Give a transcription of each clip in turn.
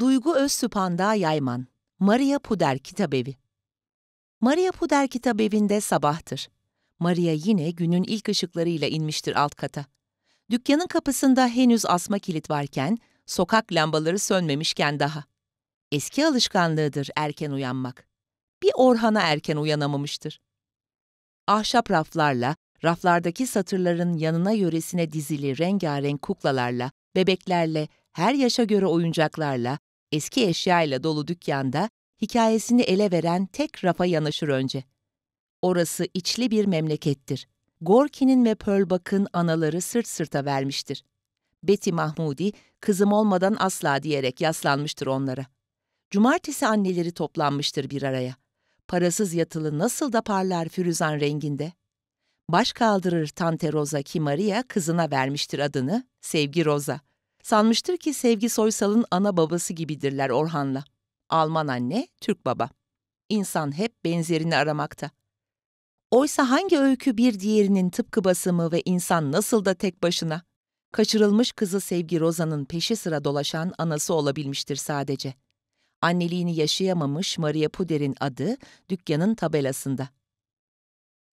Duygu Özsüpandağ Yayman, Maria Puder Kitabevi Maria Puder Kitabevi'nde sabahtır. Maria yine günün ilk ışıklarıyla inmiştir alt kata. Dükkanın kapısında henüz asma kilit varken, sokak lambaları sönmemişken daha. Eski alışkanlığıdır erken uyanmak. Bir Orhan'a erken uyanamamıştır. Ahşap raflarla, raflardaki satırların yanına yöresine dizili rengarenk kuklalarla, bebeklerle, her yaşa göre oyuncaklarla, eski eşyayla dolu dükkanda hikayesini ele veren tek rafa yanaşır önce. Orası içli bir memlekettir. Gorki'nin ve Pölbak'ın anaları sırt sırta vermiştir. Betty Mahmudi, kızım olmadan asla diyerek yaslanmıştır onlara. Cumartesi anneleri toplanmıştır bir araya. Parasız yatılı nasıl da parlar Firuzan renginde. Baş kaldırır Tante Rosa ki Maria kızına vermiştir adını, Sevgi Rosa. Sanmıştır ki Sevgi Soysal'ın ana babası gibidirler Orhan'la. Alman anne, Türk baba. İnsan hep benzerini aramakta. Oysa hangi öykü bir diğerinin tıpkı basımı ve insan nasıl da tek başına? Kaçırılmış kızı Sevgi Roza'nın peşi sıra dolaşan anası olabilmiştir sadece. Anneliğini yaşayamamış Maria Puder'in adı dükkanın tabelasında.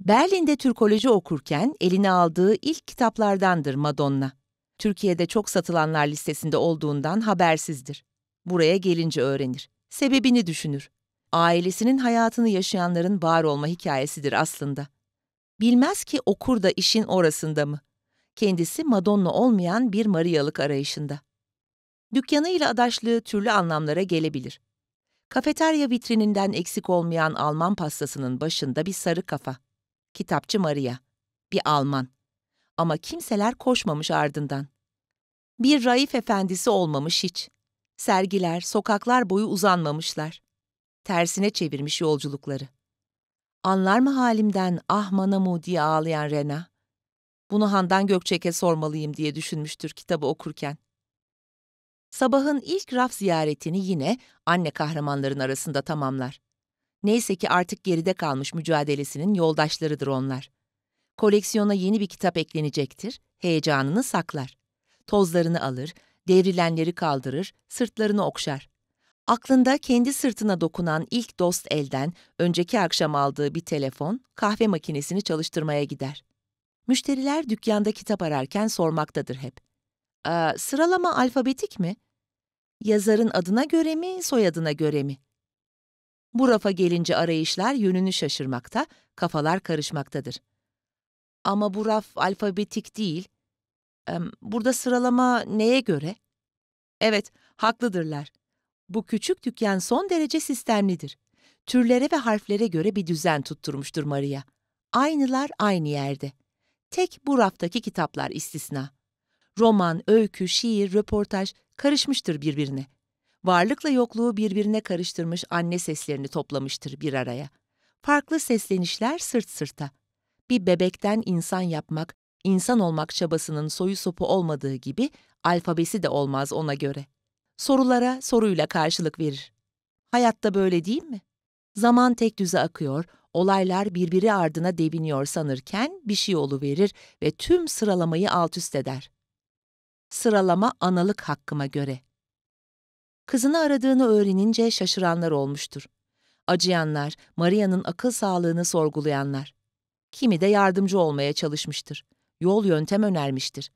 Berlin'de Türkoloji okurken eline aldığı ilk kitaplardandır Madonna. Türkiye'de çok satılanlar listesinde olduğundan habersizdir. Buraya gelince öğrenir. Sebebini düşünür. Ailesinin hayatını yaşayanların var olma hikayesidir aslında. Bilmez ki okur da işin orasında mı? Kendisi Madonna olmayan bir Mariyalık arayışında. Dükkanıyla adaşlığı türlü anlamlara gelebilir. Kafeterya vitrininden eksik olmayan Alman pastasının başında bir sarı kafa. Kitapçı Maria. Bir Alman. Ama kimseler koşmamış ardından. Bir Raif efendisi olmamış hiç. Sergiler, sokaklar boyu uzanmamışlar. Tersine çevirmiş yolculukları. Anlar mı halimden ah manamu diye ağlayan Rena? Bunu Handan Gökçek'e sormalıyım diye düşünmüştür kitabı okurken. Sabahın ilk raf ziyaretini yine anne kahramanların arasında tamamlar. Neyse ki artık geride kalmış mücadelesinin yoldaşlarıdır onlar. Koleksiyona yeni bir kitap eklenecektir, heyecanını saklar. Tozlarını alır, devrilenleri kaldırır, sırtlarını okşar. Aklında kendi sırtına dokunan ilk dost elden önceki akşam aldığı bir telefon kahve makinesini çalıştırmaya gider. Müşteriler dükkanda kitap ararken sormaktadır hep. E, sıralama alfabetik mi? Yazarın adına göre mi, soyadına göre mi? Bu rafa gelince arayışlar yönünü şaşırmakta, kafalar karışmaktadır. Ama bu raf alfabetik değil, Burada sıralama neye göre? Evet, haklıdırlar. Bu küçük dükkan son derece sistemlidir. Türlere ve harflere göre bir düzen tutturmuştur Maria. Aynılar aynı yerde. Tek bu raftaki kitaplar istisna. Roman, öykü, şiir, röportaj karışmıştır birbirine. Varlıkla yokluğu birbirine karıştırmış anne seslerini toplamıştır bir araya. Farklı seslenişler sırt sırta. Bir bebekten insan yapmak İnsan olmak çabasının soyu sopu olmadığı gibi alfabesi de olmaz ona göre. Sorulara soruyla karşılık verir. Hayatta böyle değil mi? Zaman tek düze akıyor, olaylar birbiri ardına deviniyor sanırken bir şey verir ve tüm sıralamayı alt üst eder. Sıralama analık hakkıma göre. Kızını aradığını öğrenince şaşıranlar olmuştur. Acıyanlar, Maria'nın akıl sağlığını sorgulayanlar. Kimi de yardımcı olmaya çalışmıştır yol yöntem önermiştir.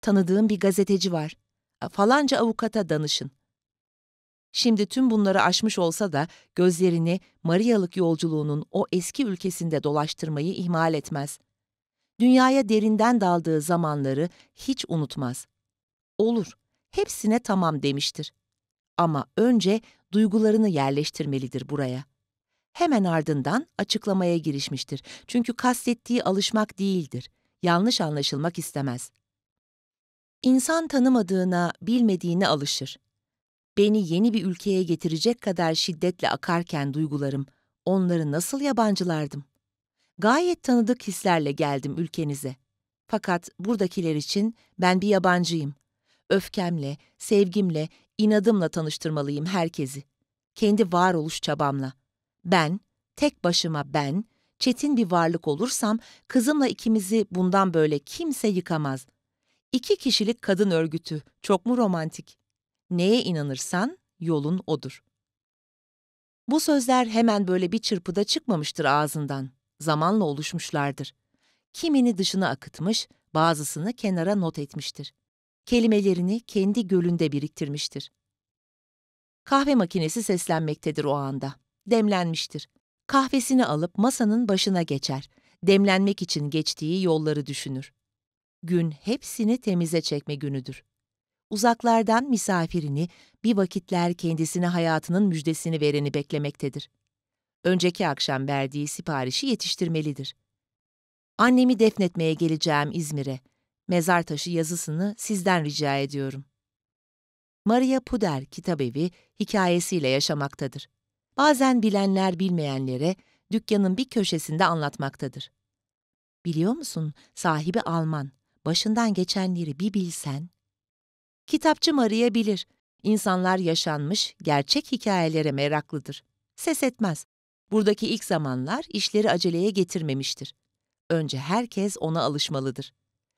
Tanıdığım bir gazeteci var. Falanca avukata danışın. Şimdi tüm bunları aşmış olsa da gözlerini Mariyalık yolculuğunun o eski ülkesinde dolaştırmayı ihmal etmez. Dünyaya derinden daldığı zamanları hiç unutmaz. Olur, hepsine tamam demiştir. Ama önce duygularını yerleştirmelidir buraya. Hemen ardından açıklamaya girişmiştir. Çünkü kastettiği alışmak değildir yanlış anlaşılmak istemez. İnsan tanımadığına, bilmediğine alışır. Beni yeni bir ülkeye getirecek kadar şiddetle akarken duygularım, onları nasıl yabancılardım? Gayet tanıdık hislerle geldim ülkenize. Fakat buradakiler için ben bir yabancıyım. Öfkemle, sevgimle, inadımla tanıştırmalıyım herkesi. Kendi varoluş çabamla. Ben, tek başıma ben, çetin bir varlık olursam kızımla ikimizi bundan böyle kimse yıkamaz. İki kişilik kadın örgütü çok mu romantik? Neye inanırsan yolun odur. Bu sözler hemen böyle bir çırpıda çıkmamıştır ağzından. Zamanla oluşmuşlardır. Kimini dışına akıtmış, bazısını kenara not etmiştir. Kelimelerini kendi gölünde biriktirmiştir. Kahve makinesi seslenmektedir o anda. Demlenmiştir kahvesini alıp masanın başına geçer. Demlenmek için geçtiği yolları düşünür. Gün hepsini temize çekme günüdür. Uzaklardan misafirini, bir vakitler kendisine hayatının müjdesini vereni beklemektedir. Önceki akşam verdiği siparişi yetiştirmelidir. Annemi defnetmeye geleceğim İzmir'e. Mezar taşı yazısını sizden rica ediyorum. Maria Puder Kitabevi hikayesiyle yaşamaktadır. Bazen bilenler bilmeyenlere dükkanın bir köşesinde anlatmaktadır. Biliyor musun, sahibi Alman. Başından geçenleri bir bilsen. Kitapçım arayabilir. İnsanlar yaşanmış, gerçek hikayelere meraklıdır. Ses etmez. Buradaki ilk zamanlar işleri aceleye getirmemiştir. Önce herkes ona alışmalıdır.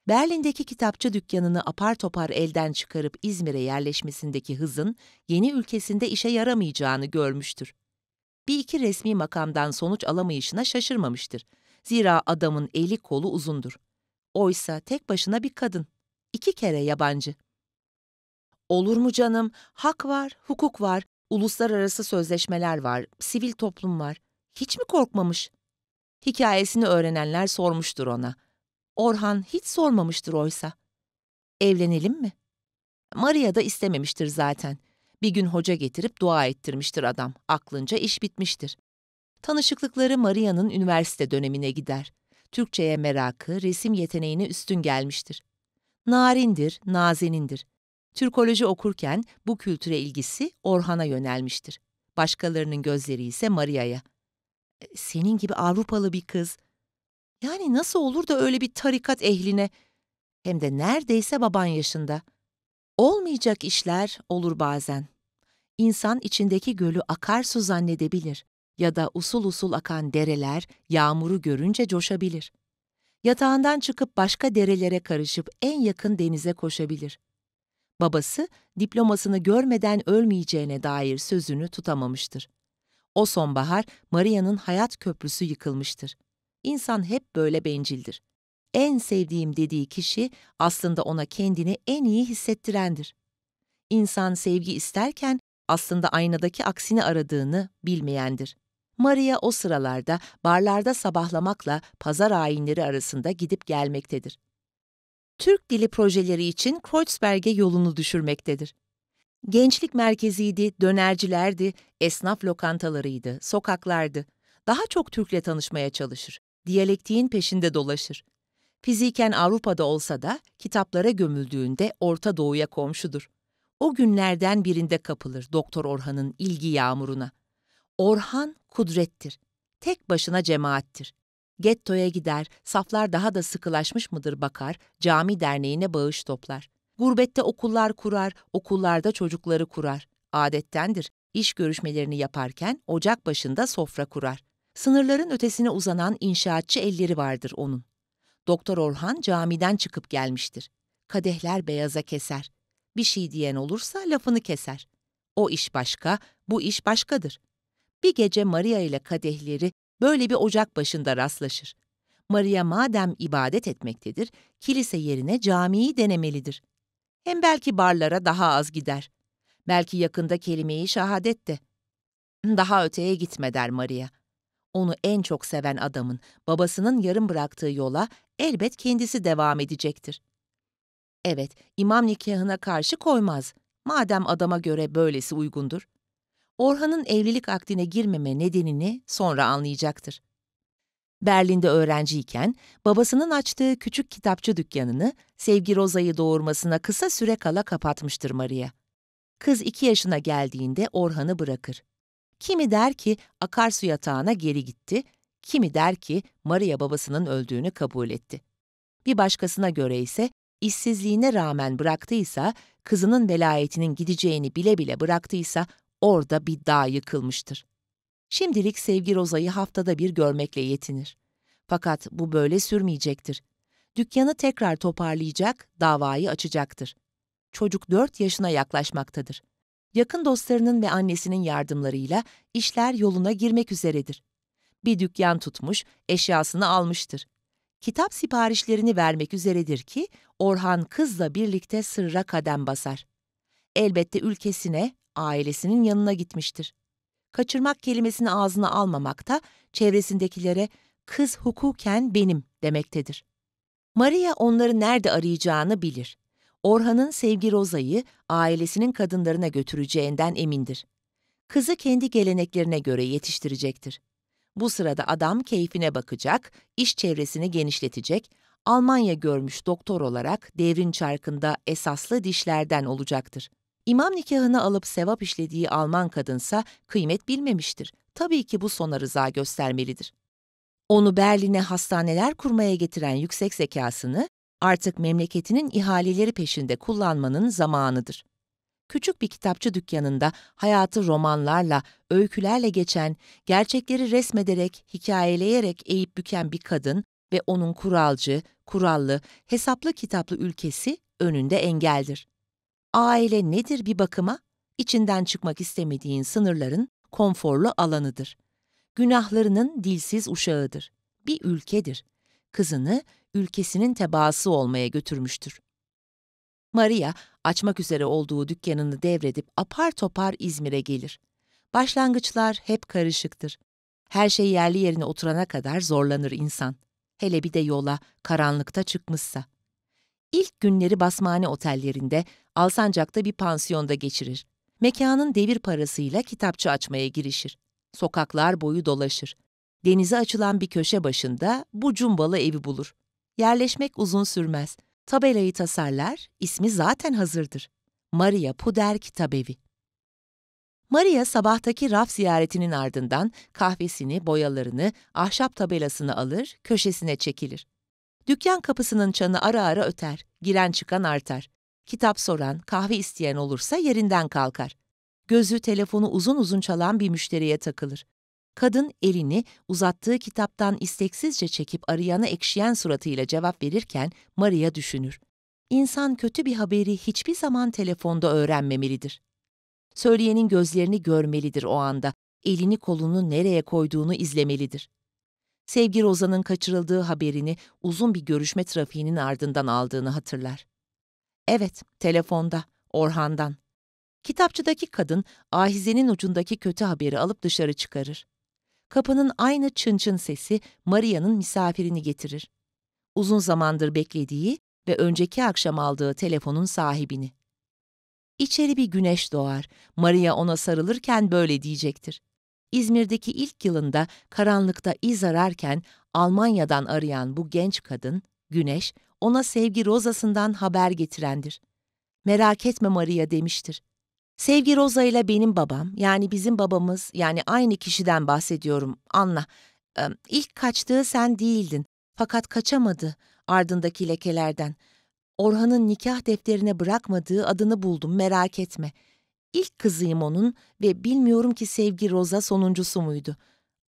Berlin'deki kitapçı dükkanını apar topar elden çıkarıp İzmir'e yerleşmesindeki hızın yeni ülkesinde işe yaramayacağını görmüştür bir iki resmi makamdan sonuç alamayışına şaşırmamıştır. Zira adamın eli kolu uzundur. Oysa tek başına bir kadın. iki kere yabancı. Olur mu canım? Hak var, hukuk var, uluslararası sözleşmeler var, sivil toplum var. Hiç mi korkmamış? Hikayesini öğrenenler sormuştur ona. Orhan hiç sormamıştır oysa. Evlenelim mi? Maria da istememiştir zaten.'' Bir gün hoca getirip dua ettirmiştir adam. Aklınca iş bitmiştir. Tanışıklıkları Maria'nın üniversite dönemine gider. Türkçeye merakı, resim yeteneğine üstün gelmiştir. Narindir, nazenindir. Türkoloji okurken bu kültüre ilgisi Orhan'a yönelmiştir. Başkalarının gözleri ise Maria'ya. E, senin gibi Avrupalı bir kız. Yani nasıl olur da öyle bir tarikat ehline? Hem de neredeyse baban yaşında.'' Olmayacak işler olur bazen. İnsan içindeki gölü akarsu zannedebilir ya da usul usul akan dereler yağmuru görünce coşabilir. Yatağından çıkıp başka derelere karışıp en yakın denize koşabilir. Babası diplomasını görmeden ölmeyeceğine dair sözünü tutamamıştır. O sonbahar Maria'nın hayat köprüsü yıkılmıştır. İnsan hep böyle bencildir en sevdiğim dediği kişi aslında ona kendini en iyi hissettirendir. İnsan sevgi isterken aslında aynadaki aksini aradığını bilmeyendir. Maria o sıralarda barlarda sabahlamakla pazar ayinleri arasında gidip gelmektedir. Türk dili projeleri için Kreuzberg'e yolunu düşürmektedir. Gençlik merkeziydi, dönercilerdi, esnaf lokantalarıydı, sokaklardı. Daha çok Türk'le tanışmaya çalışır, diyalektiğin peşinde dolaşır. Fiziken Avrupa'da olsa da kitaplara gömüldüğünde Orta Doğu'ya komşudur. O günlerden birinde kapılır Doktor Orhan'ın ilgi yağmuruna. Orhan kudrettir. Tek başına cemaattir. Getto'ya gider, saflar daha da sıkılaşmış mıdır bakar, cami derneğine bağış toplar. Gurbette okullar kurar, okullarda çocukları kurar. Adettendir, iş görüşmelerini yaparken ocak başında sofra kurar. Sınırların ötesine uzanan inşaatçı elleri vardır onun. Doktor Orhan camiden çıkıp gelmiştir. Kadehler beyaza keser. Bir şey diyen olursa lafını keser. O iş başka, bu iş başkadır. Bir gece Maria ile kadehleri böyle bir ocak başında rastlaşır. Maria madem ibadet etmektedir, kilise yerine camiyi denemelidir. Hem belki barlara daha az gider. Belki yakında kelimeyi şehadet de. Daha öteye gitme der Maria. Onu en çok seven adamın, babasının yarım bıraktığı yola elbet kendisi devam edecektir. Evet, imam nikahına karşı koymaz. Madem adama göre böylesi uygundur. Orhan'ın evlilik akdine girmeme nedenini sonra anlayacaktır. Berlin'de öğrenciyken babasının açtığı küçük kitapçı dükkanını sevgi Roza'yı doğurmasına kısa süre kala kapatmıştır Maria. Kız iki yaşına geldiğinde Orhan'ı bırakır. Kimi der ki akarsu yatağına geri gitti, Kimi der ki Maria babasının öldüğünü kabul etti. Bir başkasına göre ise işsizliğine rağmen bıraktıysa, kızının velayetinin gideceğini bile bile bıraktıysa orada bir dağ yıkılmıştır. Şimdilik sevgi Roza'yı haftada bir görmekle yetinir. Fakat bu böyle sürmeyecektir. Dükkanı tekrar toparlayacak, davayı açacaktır. Çocuk 4 yaşına yaklaşmaktadır. Yakın dostlarının ve annesinin yardımlarıyla işler yoluna girmek üzeredir bir dükkan tutmuş, eşyasını almıştır. Kitap siparişlerini vermek üzeredir ki Orhan kızla birlikte sırra kadem basar. Elbette ülkesine, ailesinin yanına gitmiştir. Kaçırmak kelimesini ağzına almamakta, çevresindekilere kız hukuken benim demektedir. Maria onları nerede arayacağını bilir. Orhan'ın sevgi Roza'yı ailesinin kadınlarına götüreceğinden emindir. Kızı kendi geleneklerine göre yetiştirecektir. Bu sırada adam keyfine bakacak, iş çevresini genişletecek, Almanya görmüş doktor olarak devrin çarkında esaslı dişlerden olacaktır. İmam nikahını alıp sevap işlediği Alman kadınsa kıymet bilmemiştir. Tabii ki bu sona rıza göstermelidir. Onu Berlin'e hastaneler kurmaya getiren yüksek zekasını artık memleketinin ihaleleri peşinde kullanmanın zamanıdır küçük bir kitapçı dükkanında hayatı romanlarla, öykülerle geçen, gerçekleri resmederek, hikayeleyerek eğip büken bir kadın ve onun kuralcı, kurallı, hesaplı kitaplı ülkesi önünde engeldir. Aile nedir bir bakıma? İçinden çıkmak istemediğin sınırların konforlu alanıdır. Günahlarının dilsiz uşağıdır. Bir ülkedir. Kızını ülkesinin tebaası olmaya götürmüştür. Maria açmak üzere olduğu dükkanını devredip apar topar İzmir'e gelir. Başlangıçlar hep karışıktır. Her şey yerli yerine oturana kadar zorlanır insan. Hele bir de yola, karanlıkta çıkmışsa. İlk günleri basmane otellerinde, Alsancak'ta bir pansiyonda geçirir. Mekanın devir parasıyla kitapçı açmaya girişir. Sokaklar boyu dolaşır. Denize açılan bir köşe başında bu cumbalı evi bulur. Yerleşmek uzun sürmez.'' Tabelayı tasarlar, ismi zaten hazırdır. Maria Puder Kitabevi. Maria sabahtaki raf ziyaretinin ardından kahvesini, boyalarını, ahşap tabelasını alır, köşesine çekilir. Dükkan kapısının çanı ara ara öter, giren çıkan artar. Kitap soran, kahve isteyen olursa yerinden kalkar. Gözü telefonu uzun uzun çalan bir müşteriye takılır. Kadın elini uzattığı kitaptan isteksizce çekip arayana ekşiyen suratıyla cevap verirken Maria düşünür. İnsan kötü bir haberi hiçbir zaman telefonda öğrenmemelidir. Söyleyenin gözlerini görmelidir o anda, elini kolunu nereye koyduğunu izlemelidir. Sevgi Roza'nın kaçırıldığı haberini uzun bir görüşme trafiğinin ardından aldığını hatırlar. Evet, telefonda, Orhan'dan. Kitapçıdaki kadın ahizenin ucundaki kötü haberi alıp dışarı çıkarır kapının aynı çınçın çın sesi Maria'nın misafirini getirir. Uzun zamandır beklediği ve önceki akşam aldığı telefonun sahibini. İçeri bir güneş doğar. Maria ona sarılırken böyle diyecektir. İzmir'deki ilk yılında karanlıkta iz ararken Almanya'dan arayan bu genç kadın, Güneş, ona sevgi rozasından haber getirendir. Merak etme Maria demiştir. Sevgi Roza ile benim babam, yani bizim babamız, yani aynı kişiden bahsediyorum, anla. Ee, ilk kaçtığı sen değildin, fakat kaçamadı ardındaki lekelerden. Orhan'ın nikah defterine bırakmadığı adını buldum, merak etme. İlk kızıyım onun ve bilmiyorum ki Sevgi Roza sonuncusu muydu.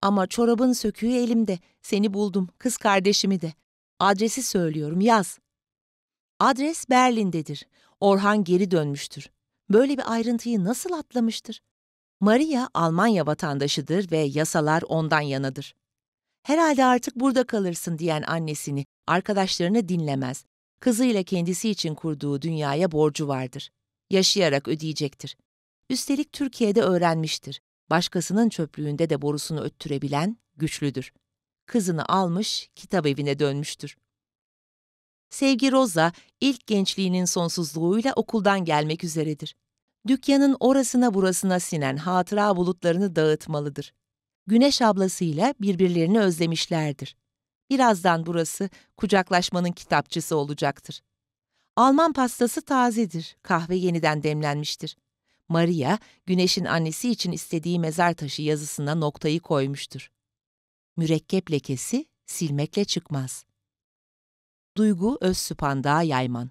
Ama çorabın söküğü elimde, seni buldum, kız kardeşimi de. Adresi söylüyorum, yaz. Adres Berlin'dedir. Orhan geri dönmüştür böyle bir ayrıntıyı nasıl atlamıştır? Maria Almanya vatandaşıdır ve yasalar ondan yanadır. Herhalde artık burada kalırsın diyen annesini, arkadaşlarını dinlemez. Kızıyla kendisi için kurduğu dünyaya borcu vardır. Yaşayarak ödeyecektir. Üstelik Türkiye'de öğrenmiştir. Başkasının çöplüğünde de borusunu öttürebilen güçlüdür. Kızını almış, kitap evine dönmüştür. Sevgi Rosa, ilk gençliğinin sonsuzluğuyla okuldan gelmek üzeredir. Dükkanın orasına burasına sinen hatıra bulutlarını dağıtmalıdır. Güneş ablasıyla birbirlerini özlemişlerdir. Birazdan burası kucaklaşmanın kitapçısı olacaktır. Alman pastası tazedir, kahve yeniden demlenmiştir. Maria, Güneş'in annesi için istediği mezar taşı yazısına noktayı koymuştur. Mürekkep lekesi silmekle çıkmaz. Duygu Özsüpandağ Yayman